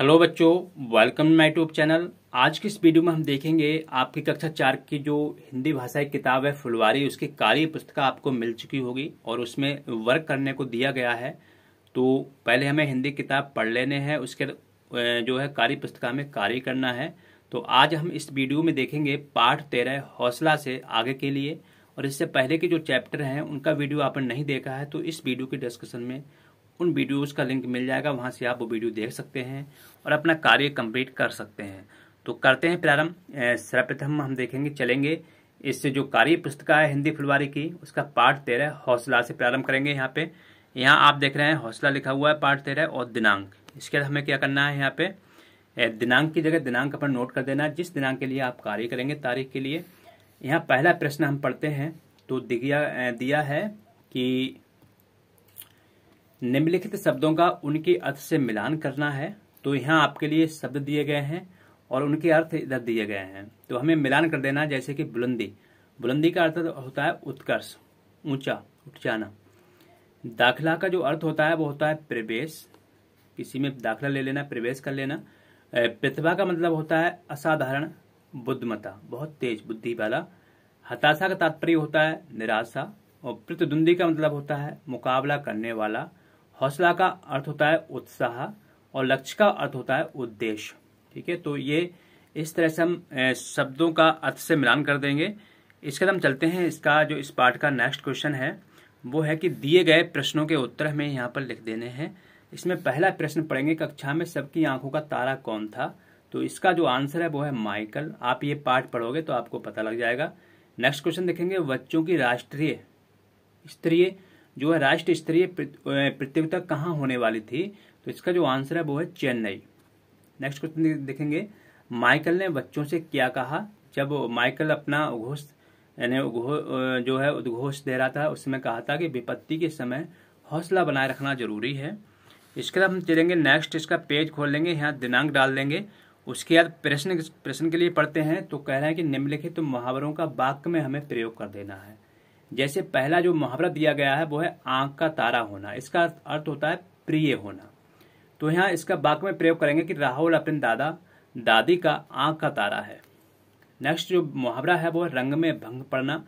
hello बच्चों welcome my tube channel आज की इस वीडियो में हम देखेंगे आपकी कक्षा चार की जो हिंदी भाषा की किताब है फुलवारी उसकी कार्य पुस्तिका आपको मिल चुकी होगी और उसमें वर्क करने को दिया गया है तो पहले हमें हिंदी किताब पढ़ लेने हैं उसके जो है कार्य पुस्तिका में कार्य करना है तो आज हम इस वीडियो में देखेंगे पाठ तेरह हौसला से आगे के लिए और इससे पहले के जो चैप्टर हैं उनका वीडियो आपने नहीं देखा है तो इस वीडियो के डिस्कशन में उन वीडियोज़ का लिंक मिल जाएगा वहाँ से आप वो वीडियो देख सकते हैं और अपना कार्य कंप्लीट कर सकते हैं तो करते हैं प्रारंभ सर्वप्रथम हम देखेंगे चलेंगे इससे जो कार्य पुस्तिका है हिंदी फुलवारी की उसका पार्ट तेरह हौसला से प्रारंभ करेंगे यहाँ पे यहाँ आप देख रहे हैं हौसला लिखा हुआ है पार्ट तेरह और दिनांक इसके बाद हमें क्या करना है यहाँ पे दिनांक की जगह दिनांक अपन नोट कर देना है जिस दिनांक के लिए आप कार्य करेंगे तारीख के लिए यहाँ पहला प्रश्न हम पढ़ते हैं तो दिया दिया है कि निम्नलिखित शब्दों का उनके अर्थ से मिलान करना है तो यहाँ आपके लिए शब्द दिए गए हैं और उनके अर्थ इधर दिए गए हैं तो हमें मिलान कर देना है जैसे कि बुलंदी बुलंदी का अर्थ होता है उत्कर्ष ऊंचा उठ जाना दाखिला का जो अर्थ होता है वो होता है प्रवेश किसी में दाखिला ले लेना प्रवेश कर लेना प्रतिभा का मतलब होता है असाधारण बुद्धिमता बहुत तेज बुद्धि वाला हताशा का तात्पर्य होता है निराशा और प्रतिद्वंदी का मतलब होता है मुकाबला करने वाला हौसला का अर्थ होता है उत्साह और लक्ष्य का अर्थ होता है उद्देश्य ठीक है तो ये इस तरह से हम शब्दों का अर्थ से मिलान कर देंगे इसके बाद हम चलते हैं इसका जो इस पार्ट का नेक्स्ट क्वेश्चन है वो है कि दिए गए प्रश्नों के उत्तर हमें यहाँ पर लिख देने हैं इसमें पहला प्रश्न पढ़ेंगे कक्षा में सबकी आंखों का तारा कौन था तो इसका जो आंसर है वो है माइकल आप ये पार्ट पढ़ोगे तो आपको पता लग जाएगा नेक्स्ट क्वेश्चन देखेंगे बच्चों की राष्ट्रीय स्त्रीय जो है राष्ट्र स्तरीय प्रतियोगिता कहाँ होने वाली थी तो इसका जो आंसर है वो है चेन्नई नेक्स्ट क्वेश्चन देखेंगे माइकल ने बच्चों से क्या कहा जब माइकल अपना उद्घोष यानी जो है उद्घोष दे रहा था उसमें कहा था कि विपत्ति के समय हौसला बनाए रखना जरूरी है इसके बाद हम चलेंगे नेक्स्ट इसका पेज खोल लेंगे यहाँ दिनांक डाल देंगे उसके बाद प्रश्न प्रश्न के लिए पढ़ते हैं तो कह रहे हैं कि निम्नलिखित तो मुहावरों का वाक्य में हमें प्रयोग कर देना है जैसे पहला जो मुहावरा दिया गया है वो है आंख का तारा होना इसका अर्थ होता है प्रिय होना तो यहाँ इसका वाक्य में प्रयोग करेंगे कि राहुल अपने दादा दादी का आंख का तारा है नेक्स्ट जो मुहावरा है वो है रंग में भंग पड़ना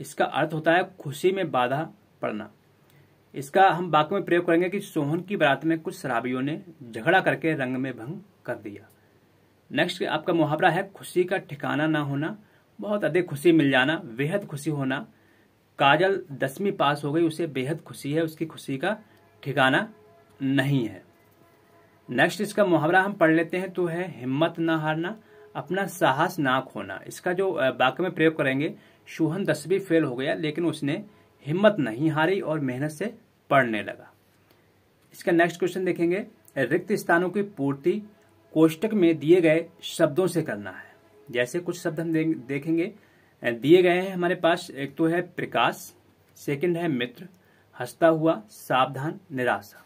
इसका अर्थ होता है खुशी में बाधा पड़ना इसका हम वाक्य में प्रयोग करेंगे कि सोहन की बरात में कुछ शराबियों ने झगड़ा करके रंग में भंग कर दिया नेक्स्ट आपका मुहावरा है खुशी का ठिकाना ना होना बहुत अधिक खुशी मिल जाना बेहद खुशी होना काजल दसवीं पास हो गई उसे बेहद खुशी है उसकी खुशी का ठिकाना नहीं है नेक्स्ट इसका मुहावरा हम पढ़ लेते हैं तो है हिम्मत ना हारना अपना साहस ना खोना इसका जो वाक्य में प्रयोग करेंगे शोहन दसवीं फेल हो गया लेकिन उसने हिम्मत नहीं हारी और मेहनत से पढ़ने लगा इसका नेक्स्ट क्वेश्चन देखेंगे रिक्त स्थानों की पूर्ति कोष्टक में दिए गए शब्दों से करना है जैसे कुछ शब्द हम देखेंगे दिए गए हैं हमारे पास एक तो है प्रकाश सेकंड है मित्र हंसता हुआ सावधान निराशा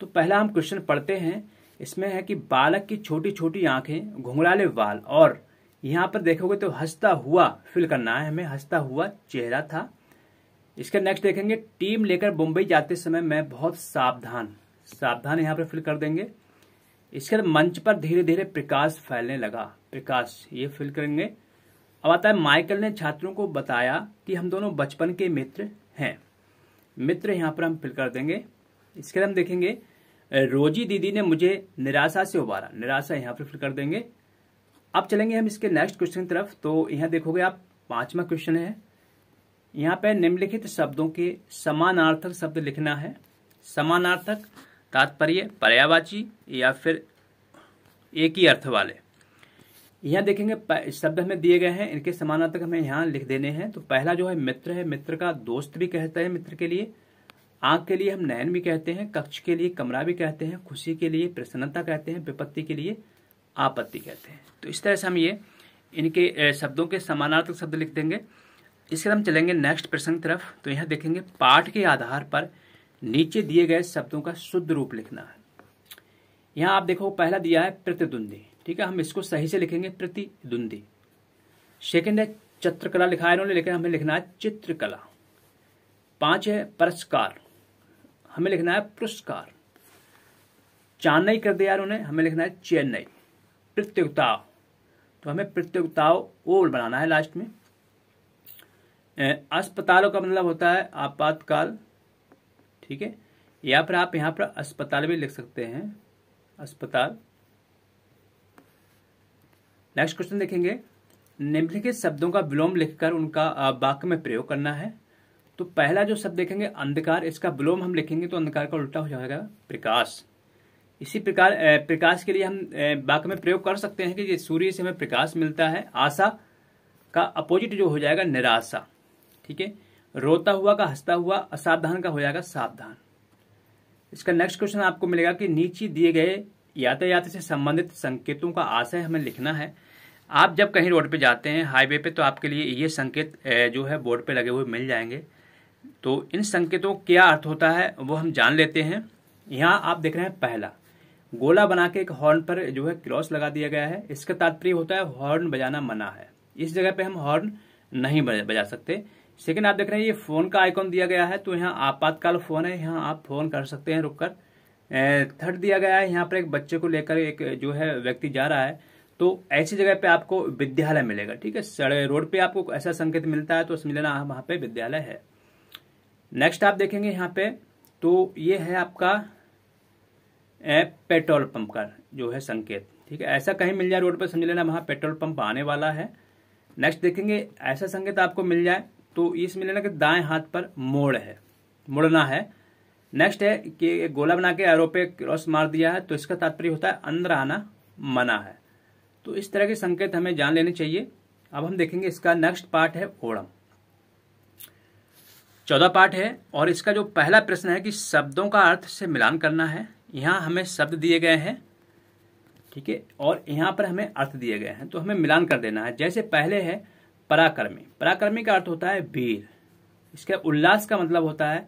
तो पहला हम क्वेश्चन पढ़ते हैं इसमें है कि बालक की छोटी छोटी आंखें घुंघराले बाल और यहाँ पर देखोगे तो हंसता हुआ फिल करना है हमें हंसता हुआ चेहरा था इसका नेक्स्ट देखेंगे टीम लेकर मुंबई जाते समय मैं बहुत सावधान सावधान यहाँ पर फिल कर देंगे इसके मंच पर धीरे धीरे प्रकाश फैलने लगा प्रकाश ये फिल करेंगे अब आता है माइकल ने छात्रों को बताया कि हम दोनों बचपन के मित्र हैं मित्र यहाँ पर हम फिल कर देंगे इसके हम देखेंगे रोजी दीदी ने मुझे निराशा से उबारा निराशा यहाँ पर फिल कर देंगे अब चलेंगे हम इसके नेक्स्ट क्वेश्चन की तरफ तो यहाँ देखोगे आप पांचवा क्वेश्चन है यहाँ पर निम्नलिखित शब्दों के समानार्थक शब्द लिखना है समानार्थक तात्पर्य पर्यावाची या फिर एक ही अर्थ वाले यहाँ देखेंगे शब्द हमें दिए गए हैं इनके समानार्थक हमें यहाँ लिख देने हैं तो पहला जो है मित्र है मित्र का दोस्त भी कहते हैं मित्र के लिए आंख के लिए हम नयन भी कहते हैं कक्ष के लिए कमरा भी कहते हैं खुशी के लिए प्रसन्नता कहते हैं विपत्ति के लिए आपत्ति कहते हैं तो इस तरह से हम ये इनके शब्दों के समानार्थक शब्द लिख देंगे इसके हम चलेंगे नेक्स्ट प्रश्न की तरफ तो यहाँ देखेंगे पाठ के आधार पर नीचे दिए गए शब्दों का शुद्ध रूप लिखना है यहाँ आप देखो पहला दिया है प्रतिद्वंदी ठीक है हम इसको सही से लिखेंगे प्रतिद्वंदी सेकेंड है चित्रकला लिखा है इन्होंने लेकिन हमें लिखना है चित्रकला पांच है पुरस्कार हमें लिखना है पुरस्कार चेन्नई कर दिया उन्होंने हमें लिखना है चेन्नई प्रतियोगिता तो हमें प्रतियोगिताओं और बनाना है लास्ट में अस्पतालों का मतलब होता है आपातकाल ठीक है या फिर आप यहां पर अस्पताल भी लिख सकते हैं अस्पताल नेक्स्ट क्वेश्चन देखेंगे निम्नलिखित शब्दों का विलोम लिखकर उनका वाक्य में प्रयोग करना है तो पहला जो शब्द देखेंगे अंधकार इसका विलोम हम लिखेंगे तो अंधकार का उल्टा हो जाएगा प्रकाश इसी प्रकार प्रकाश के लिए हम वाक्य में प्रयोग कर सकते हैं कि सूर्य से हमें प्रकाश मिलता है आशा का अपोजिट जो हो जाएगा निराशा ठीक है रोता हुआ का हंसता हुआ असावधान का हो जाएगा सावधान इसका नेक्स्ट क्वेश्चन आपको मिलेगा कि नीचे दिए गए यातायात से संबंधित संकेतों का आशय हमें लिखना है आप जब कहीं रोड पे जाते हैं हाईवे पे तो आपके लिए ये संकेत जो है बोर्ड पे लगे हुए मिल जाएंगे तो इन संकेतों क्या अर्थ होता है वो हम जान लेते हैं यहाँ आप देख रहे हैं पहला गोला बना के एक हॉर्न पर जो है क्रॉस लगा दिया गया है इसका तात्पर्य होता है हॉर्न बजाना मना है इस जगह पे हम हॉर्न नहीं बजा सकते सेकेंड आप देख रहे हैं ये फ़ोन का आइकॉन दिया गया है तो यहाँ आपातकाल फ़ोन है यहाँ आप फ़ोन कर सकते हैं रुक कर थर्ड दिया गया है यहाँ पर एक बच्चे को लेकर एक जो है व्यक्ति जा रहा है तो ऐसी जगह पे आपको विद्यालय मिलेगा ठीक है सड़क रोड पे आपको ऐसा संकेत मिलता है तो समझ लेना वहां पे विद्यालय है नेक्स्ट आप देखेंगे यहाँ पे तो ये है आपका पेट्रोल पंप का जो है संकेत ठीक है ऐसा कहीं मिल जाए रोड पर समझ लेना वहां पेट्रोल पंप आने वाला है नेक्स्ट देखेंगे ऐसा संकेत आपको मिल जाए तो ये समझ लेना कि दाएं हाथ पर मोड़ है मुड़ना है नेक्स्ट है कि गोला बना के एरो पे क्रॉस मार दिया है तो इसका तात्पर्य होता है अंदर आना मना है तो इस तरह के संकेत हमें जान लेने चाहिए अब हम देखेंगे इसका नेक्स्ट पार्ट है ओणम चौदह पार्ट है और इसका जो पहला प्रश्न है कि शब्दों का अर्थ से मिलान करना है यहाँ हमें शब्द दिए गए हैं ठीक है और यहाँ पर हमें अर्थ दिए गए हैं तो हमें मिलान कर देना है जैसे पहले है पराक्रमी पराक्रमी का अर्थ होता है वीर इसका उल्लास का मतलब होता है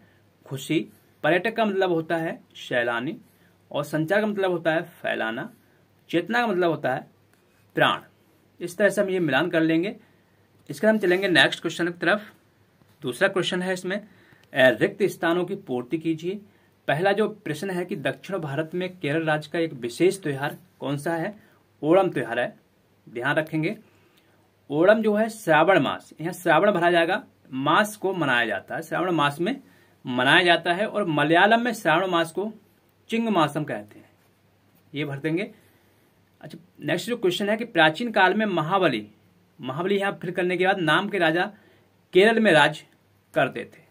खुशी पर्यटक का मतलब होता है सैलानी और संचार का मतलब होता है फैलाना चेतना का मतलब होता है प्राण इस तरह से हम ये मिलान कर लेंगे इसके हम चलेंगे नेक्स्ट क्वेश्चन की तरफ दूसरा क्वेश्चन है इसमें रिक्त स्थानों की पूर्ति कीजिए पहला जो प्रश्न है कि दक्षिण भारत में केरल राज्य का एक विशेष त्यौहार कौन सा है ओणम त्यौहार है ध्यान रखेंगे ओणम जो है श्रावण मास यहाँ श्रावण भरा जाएगा मास को मनाया जाता है श्रावण मास में मनाया जाता है और मलयालम में श्रावण मास को चिंग मासम कहते हैं ये भर देंगे अच्छा नेक्स्ट जो क्वेश्चन है कि प्राचीन काल में महाबली महाबली यहाँ फिर करने के बाद नाम के राजा केरल में राज करते थे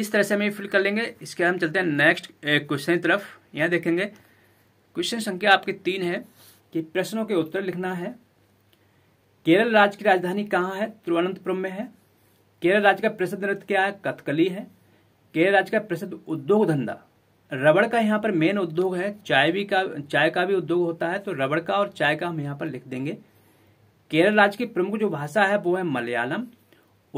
इस तरह से हम ये फिल कर लेंगे इसके बाद हम चलते हैं नेक्स्ट क्वेश्चन की तरफ यहाँ देखेंगे क्वेश्चन संख्या आपके तीन है कि प्रश्नों के उत्तर लिखना है केरल राज्य की राजधानी कहाँ है तिरुवनंतपुरम में है केरल राज्य का प्रसिद्ध नृत्य क्या है कथकली है केरल राज्य का प्रसिद्ध उद्योग धंधा रबड़ का यहाँ पर मेन उद्योग है चाय भी का चाय का भी उद्योग होता है तो रबड़ का और चाय का हम यहाँ पर लिख देंगे केरल राज्य की प्रमुख जो भाषा है वो है मलयालम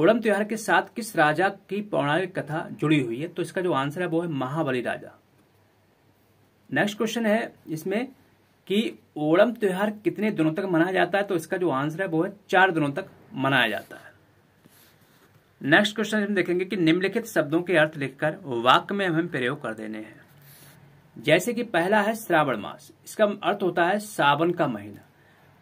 ओणम त्योहार के साथ किस राजा की पौराणिक कथा जुड़ी हुई है तो इसका जो आंसर है वो है महाबली राजा नेक्स्ट क्वेश्चन है इसमें कि ओणम त्योहार कितने दिनों तक मनाया जाता है तो इसका जो आंसर है वो है चार दिनों तक मनाया जाता है नेक्स्ट क्वेश्चन हम देखेंगे कि निम्नलिखित शब्दों के अर्थ लिखकर वाक्य में हमें प्रयोग कर देने हैं जैसे कि पहला है श्रावण मास इसका अर्थ होता है सावन का महीना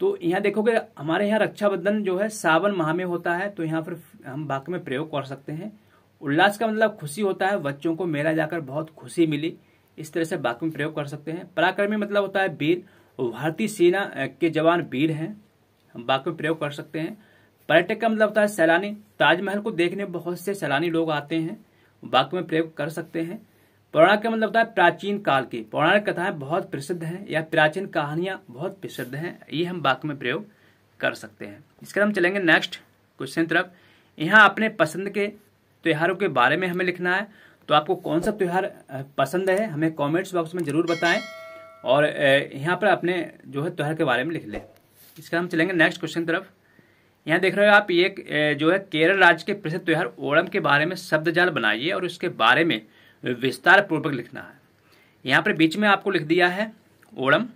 तो यहाँ देखोगे हमारे यहाँ रक्षाबंधन जो है सावन माह में होता है तो यहाँ पर हम वाक्य में प्रयोग कर सकते हैं उल्लास का मतलब खुशी होता है बच्चों को मेला जाकर बहुत खुशी मिली इस तरह से वाक्य में प्रयोग कर सकते हैं पराक्रमी मतलब होता है वीर भारतीय सेना के जवान वीर हैं हम वाक्य में प्रयोग कर सकते हैं पर्यटक का मतलब होता है सैलानी ताजमहल को देखने बहुत से सैलानी लोग आते हैं वाक्य में प्रयोग कर सकते हैं पौराणिक का मतलब होता है प्राचीन काल की पौराणिक कथाएं बहुत प्रसिद्ध हैं या प्राचीन कहानियां बहुत प्रसिद्ध हैं ये हम वाक्य में प्रयोग कर सकते हैं इसके हम चलेंगे नेक्स्ट क्वेश्चन तरफ यहाँ अपने पसंद के त्योहारों के बारे में हमें लिखना है तो आपको कौन सा त्यौहार पसंद है हमें कॉमेंट्स बॉक्स में ज़रूर बताएं और यहाँ पर अपने जो है त्यौहार के बारे में लिख लें इसका हम चलेंगे नेक्स्ट क्वेश्चन तरफ यहाँ देख रहे हो आप ये जो है केरल राज्य के प्रसिद्ध त्यौहार ओणम के बारे में शब्द जाल बनाइए और उसके बारे में विस्तार पूर्वक लिखना है यहाँ पर बीच में आपको लिख दिया है ओणम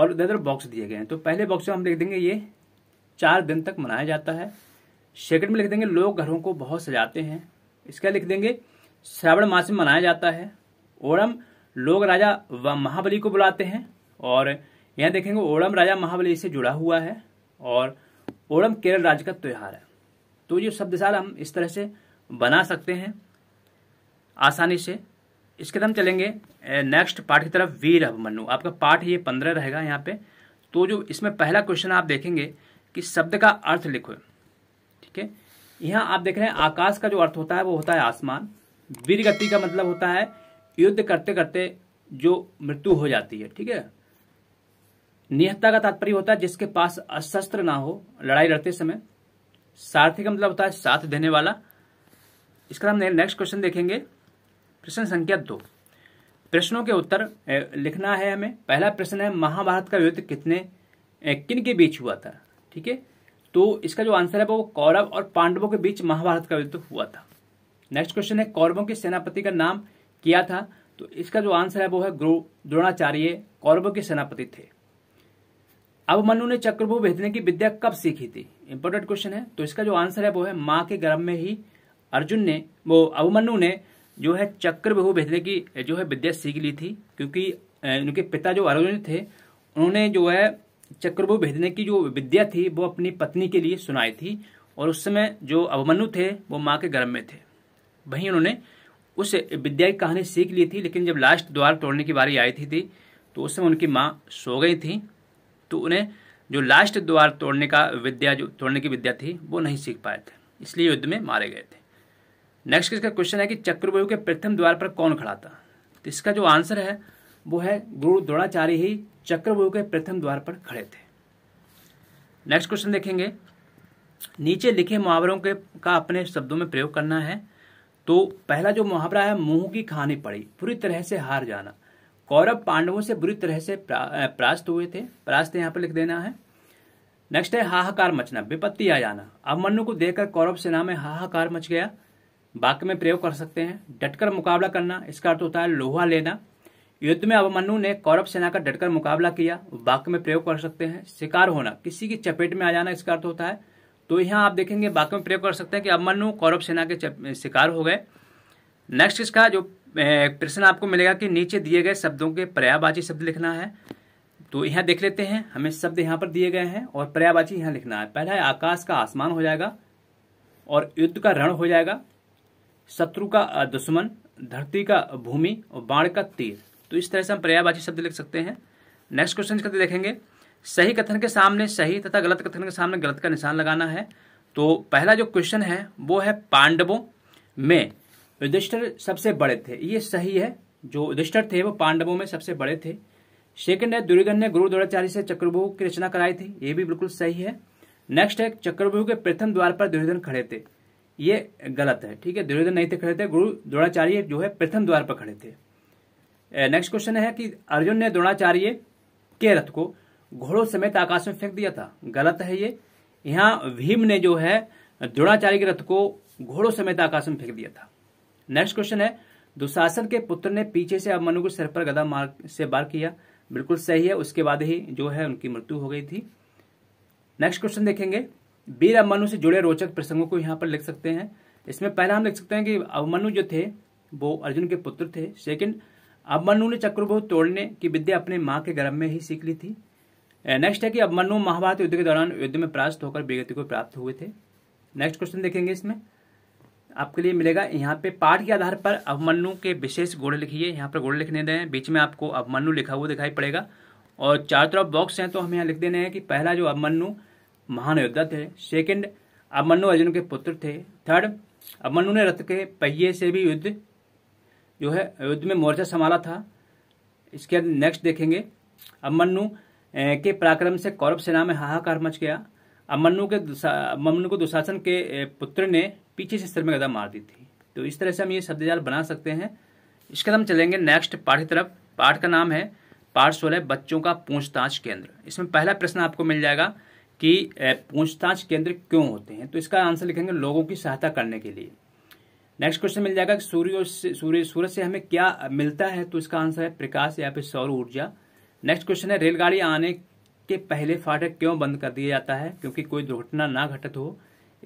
और इधर उधर बॉक्स दिए गए हैं तो पहले बॉक्स में हम लिख देंगे ये चार दिन तक मनाया जाता है सेकंड में लिख देंगे लोग घरों को बहुत सजाते हैं इसका लिख देंगे श्रावण मास में मनाया जाता है ओणम लोग राजा व महाबली को बुलाते हैं और यहाँ देखेंगे ओणम राजा महाबली से जुड़ा हुआ है और ओणम केरल राज्य का त्यौहार है तो ये शब्दशाल हम इस तरह से बना सकते हैं आसानी से इसके हम चलेंगे नेक्स्ट पार्ट की तरफ वीर अभिमनु आपका पाठ ये पंद्रह रहेगा यहाँ पे तो जो इसमें पहला क्वेश्चन आप देखेंगे कि शब्द का अर्थ लिखो ठीक है यहाँ आप देख रहे हैं आकाश का जो अर्थ होता है वो होता है आसमान वीर गति का मतलब होता है युद्ध करते करते जो मृत्यु हो जाती है ठीक है निहत्ता का तात्पर्य होता है जिसके पास अशस्त्र ना हो लड़ाई लड़ते समय सारथी का मतलब होता है साथ देने वाला इसका हम नेक्स्ट क्वेश्चन देखेंगे प्रश्न संख्या दो प्रश्नों के उत्तर लिखना है हमें पहला प्रश्न है महाभारत का युद्ध कितने किन के बीच हुआ था ठीक है तो इसका जो आंसर है वो कौरव और पांडवों के बीच महाभारत का युद्ध हुआ था नेक्स्ट क्वेश्चन है कौरवों के सेनापति का नाम किया था तो इसका जो आंसर है वो है द्रोणाचार्य कौरवों के सेनापति थे अब मनु ने चक्रभू भेदने की विद्या कब सीखी थी इंपॉर्टेंट क्वेश्चन है तो इसका जो आंसर है वो है माँ के गर्भ में ही अर्जुन ने वो अवमनु ने जो है चक्रव्यूह भेजने की जो है विद्या सीख ली थी क्योंकि उनके पिता जो अरुण थे उन्होंने जो है चक्रव्यूह भेजने की जो विद्या थी वो अपनी पत्नी के लिए सुनाई थी और उस समय जो अभमनु थे वो माँ के गर्भ में थे वहीं उन्होंने उस विद्या की कहानी सीख ली थी लेकिन जब लास्ट द्वार तोड़ने की बारी आई थी, थी तो उस समय उनकी माँ सो गई थी तो उन्हें जो लास्ट द्वार तोड़ने का विद्या जो तोड़ने की विद्या थी वो नहीं सीख पाए थे इसलिए युद्ध में मारे गए थे नेक्स्ट इसका क्वेश्चन है कि चक्रव्यूह के प्रथम द्वार पर कौन खड़ा था तो इसका जो आंसर है वो है गुरु द्रोणाचार्य ही चक्रव्यूह के प्रथम द्वार पर खड़े थे नेक्स्ट क्वेश्चन देखेंगे नीचे लिखे मुहावरों के का अपने शब्दों में प्रयोग करना है तो पहला जो मुहावरा है मुंह की खानी पड़ी पूरी तरह से हार जाना कौरव पांडवों से बुरी तरह से परास्त हुए थे परास्त यहाँ पर लिख देना है नेक्स्ट है हाहाकार मचना विपत्ति आ जाना मनु को देखकर कौरव सेना में हाहाकार मच गया वाक्य में प्रयोग कर सकते हैं डटकर मुकाबला करना इसका अर्थ होता है लोहा लेना युद्ध में अभिमन्यु ने कौरव सेना का डटकर मुकाबला किया वाक्य में प्रयोग कर सकते हैं शिकार होना किसी की चपेट में आ जाना इसका अर्थ होता है तो यहाँ आप देखेंगे वाक्य में प्रयोग कर सकते हैं कि अभिमन्यु कौरव सेना के शिकार हो गए नेक्स्ट इसका जो प्रश्न आपको मिलेगा कि नीचे दिए गए शब्दों के पर्यायवाची शब्द लिखना है तो यहाँ देख लेते हैं हमें शब्द यहाँ पर दिए गए हैं और पर्यायवाची यहाँ लिखना है पहला है आकाश का आसमान हो जाएगा और युद्ध का रण हो जाएगा शत्रु का दुश्मन धरती का भूमि और बाण का तीर तो इस तरह से हम पर्यायवाची शब्द लिख सकते हैं नेक्स्ट क्वेश्चन करते देखेंगे सही कथन के सामने सही तथा गलत कथन के सामने गलत का निशान लगाना है तो पहला जो क्वेश्चन है वो है पांडवों में युधिष्ठर सबसे बड़े थे ये सही है जो युधिष्ठर थे वो पांडवों में सबसे बड़े थे सेकंड है दुर्योधन ने गुरु द्रोणाचार्य से चक्रव्यूह की रचना कराई थी ये भी बिल्कुल सही है नेक्स्ट है चक्रव्यूह के प्रथम द्वार पर दुर्योधन खड़े थे ये गलत है ठीक है दुर्योधन नहीं थे खड़े थे गुरु द्रोणाचार्य जो है प्रथम द्वार पर खड़े थे नेक्स्ट क्वेश्चन है कि अर्जुन ने द्रोणाचार्य के रथ को घोड़ों समेत आकाश में फेंक दिया था गलत है ये यहाँ भीम ने जो है द्रोणाचार्य के रथ को घोड़ों समेत आकाश में फेंक दिया था नेक्स्ट क्वेश्चन है दुशासन के पुत्र ने पीछे से अभिमन्यु के सर पर गदा मार से बार किया बिल्कुल सही है उसके बाद ही जो है उनकी मृत्यु हो गई थी नेक्स्ट क्वेश्चन देखेंगे वीर अवमनु से जुड़े रोचक प्रसंगों को यहाँ पर लिख सकते हैं इसमें पहला हम लिख सकते हैं कि अवमनु जो थे वो अर्जुन के पुत्र थे सेकंड अवमनु ने चक्रभु तोड़ने की विद्या अपने माँ के गर्भ में ही सीख ली थी नेक्स्ट है कि अवमनु महाभारत युद्ध के दौरान युद्ध में परास्त होकर विगति को प्राप्त हुए थे नेक्स्ट क्वेश्चन देखेंगे इसमें आपके लिए मिलेगा यहाँ पे पाठ के आधार पर अवमनु के विशेष गोड़े लिखिए यहाँ पर गोड़े लिखने दें बीच में आपको अवमनु लिखा हुआ दिखाई पड़ेगा और चार तरफ बॉक्स हैं तो हम यहाँ लिख देने हैं कि पहला जो अवमनु महान योद्धा थे सेकंड अभमनु अर्जुन के पुत्र थे थर्ड अभमनु ने रथ के पहिए से भी युद्ध जो है युद्ध में मोर्चा संभाला था इसके बाद नेक्स्ट देखेंगे अभमनु के पराक्रम से कौरव सेना में हाहाकार मच गया अभमनु के अभमनु को दुशासन के पुत्र ने पीछे से सिर में गदा मार दी थी तो इस तरह से हम ये शब्दजाल बना सकते हैं इसके बाद हम चलेंगे नेक्स्ट पाठ की तरफ पाठ का नाम है पाठ सोलह बच्चों का पूछताछ केंद्र इसमें पहला प्रश्न आपको मिल जाएगा कि पूछताछ केंद्र क्यों होते हैं तो इसका आंसर लिखेंगे लोगों की सहायता करने के लिए नेक्स्ट क्वेश्चन मिल जाएगा कि सूर्य सूर्य सूरज से हमें क्या मिलता है तो इसका आंसर है प्रकाश या फिर सौर ऊर्जा नेक्स्ट क्वेश्चन है रेलगाड़ी आने के पहले फाटक क्यों बंद कर दिया जाता है क्योंकि कोई दुर्घटना ना घटित हो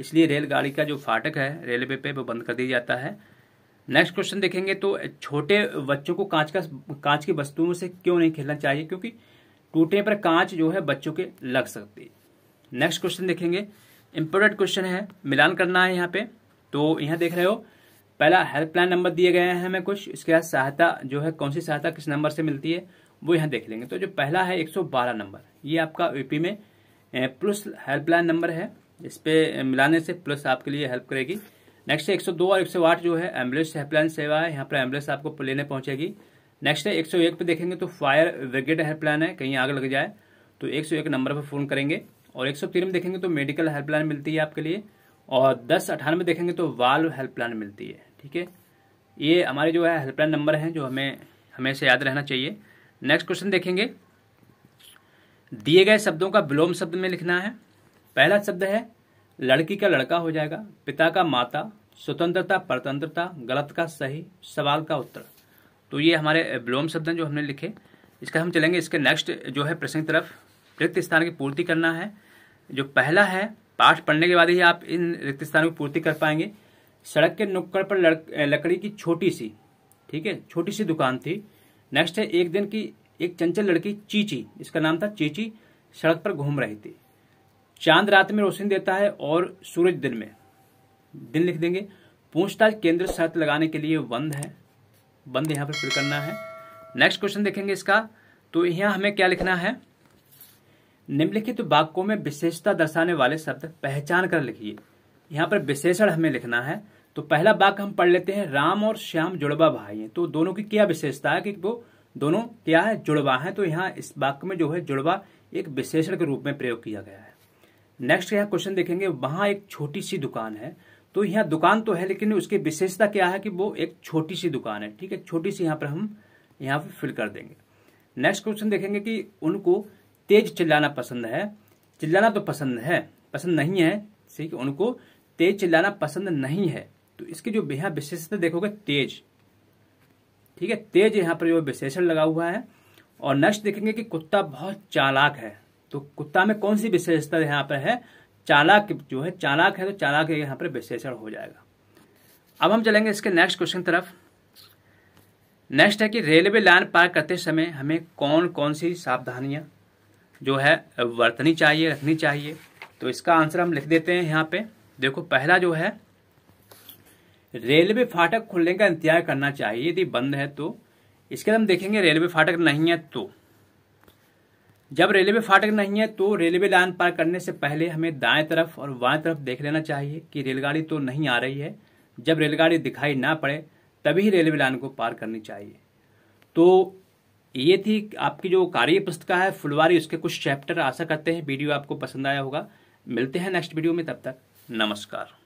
इसलिए रेलगाड़ी का जो फाटक है रेलवे पे वो बंद कर दिया जाता है नेक्स्ट क्वेश्चन देखेंगे तो छोटे बच्चों को कांच का कांच की वस्तुओं से क्यों नहीं खेलना चाहिए क्योंकि टूटने पर कांच जो है बच्चों के लग सकती है नेक्स्ट क्वेश्चन देखेंगे इंपोर्टेंट क्वेश्चन है मिलान करना है यहाँ पे तो यहाँ देख रहे हो पहला हेल्पलाइन नंबर दिए गए हैं हमें कुछ इसके बाद सहायता जो है कौन सी सहायता किस नंबर से मिलती है वो यहाँ देख लेंगे तो जो पहला है 112 नंबर ये आपका यूपी में प्लस हेल्पलाइन नंबर है इस पर मिलाने से प्लस आपके लिए हेल्प करेगी नेक्स्ट है एक और एक जो है एम्बुलेंस हेल्पलाइन सेवा है यहाँ पर एम्बुलेंस आपको लेने पहुंचेगी नेक्स्ट है 101 पे देखेंगे तो फायर ब्रिगेड हेल्पलाइन है कहीं आग लग जाए तो 101 नंबर पर फ़ोन करेंगे और एक सौ में देखेंगे तो मेडिकल हेल्पलाइन मिलती है आपके लिए और दस अठानवे देखेंगे तो वाल्व हेल्पलाइन मिलती है ठीक है ये हमारे जो है हेल्पलाइन नंबर हैं जो हमें हमेशा याद रहना चाहिए नेक्स्ट क्वेश्चन देखेंगे दिए गए शब्दों का विलोम शब्द में लिखना है पहला शब्द है लड़की का लड़का हो जाएगा पिता का माता स्वतंत्रता परतंत्रता गलत का सही सवाल का उत्तर तो ये हमारे विलोम शब्द हैं जो हमने लिखे इसका हम चलेंगे इसके नेक्स्ट जो है प्रश्न की तरफ रिक्त स्थान की पूर्ति करना है जो पहला है पाठ पढ़ने के बाद ही आप इन रिक्त स्थानों की पूर्ति कर पाएंगे सड़क के नुक्कड़ पर लकड़ी की छोटी सी ठीक है छोटी सी दुकान थी नेक्स्ट है एक दिन की एक चंचल लड़की चीची इसका नाम था चीची सड़क पर घूम रही थी चांद रात में रोशनी देता है और सूरज दिन में दिन लिख देंगे पूछताछ केंद्र शर्त लगाने के लिए बंद है बंद यहाँ पर फिर करना है नेक्स्ट क्वेश्चन देखेंगे इसका तो यहाँ हमें क्या लिखना है निम्नलिखित वाक्यों में विशेषता दर्शाने वाले शब्द पहचान कर लिखिए यहाँ पर विशेषण हमें लिखना है तो पहला वाक्य हम पढ़ लेते हैं राम और श्याम जुड़वा भाई हैं तो दोनों की क्या विशेषता है कि वो दोनों क्या है जुड़वा है तो यहाँ इस वाक्य में जो है जुड़वा एक विशेषण के रूप में प्रयोग किया गया है नेक्स्ट यहाँ क्वेश्चन देखेंगे वहां एक छोटी सी दुकान है तो यहाँ दुकान तो है लेकिन उसकी विशेषता क्या है कि वो एक छोटी सी दुकान है ठीक है छोटी सी यहाँ पर हम यहाँ पर फिल कर देंगे नेक्स्ट क्वेश्चन देखेंगे कि उनको तेज चिल्लाना पसंद है चिल्लाना तो पसंद है पसंद नहीं है ठीक है उनको तेज चिल्लाना पसंद नहीं है तो इसकी जो यहाँ विशेषता देखोगे तेज ठीक है तेज यहाँ पर जो विशेषण लगा हुआ है और नेक्स्ट देखेंगे कि कुत्ता बहुत चालाक है तो कुत्ता में कौन सी विशेषता यहाँ पर है चालाक जो है चालाक है तो चालाक यहाँ पर विशेषण हो जाएगा अब हम चलेंगे इसके नेक्स्ट क्वेश्चन तरफ नेक्स्ट है कि रेलवे लाइन पार करते समय हमें कौन कौन सी सावधानियां जो है वर्तनी चाहिए रखनी चाहिए तो इसका आंसर हम लिख देते हैं यहाँ पे देखो पहला जो है रेलवे फाटक खुलने का इंतजार करना चाहिए यदि बंद है तो इसके हम देखेंगे रेलवे फाटक नहीं है तो जब रेलवे फाटक नहीं है तो रेलवे लाइन पार करने से पहले हमें दाएं तरफ और बाएं तरफ देख लेना चाहिए कि रेलगाड़ी तो नहीं आ रही है जब रेलगाड़ी दिखाई ना पड़े तभी रेलवे लाइन को पार करनी चाहिए तो ये थी आपकी जो कार्य पुस्तिका है फुलवारी उसके कुछ चैप्टर आशा करते हैं वीडियो आपको पसंद आया होगा मिलते हैं नेक्स्ट वीडियो में तब तक नमस्कार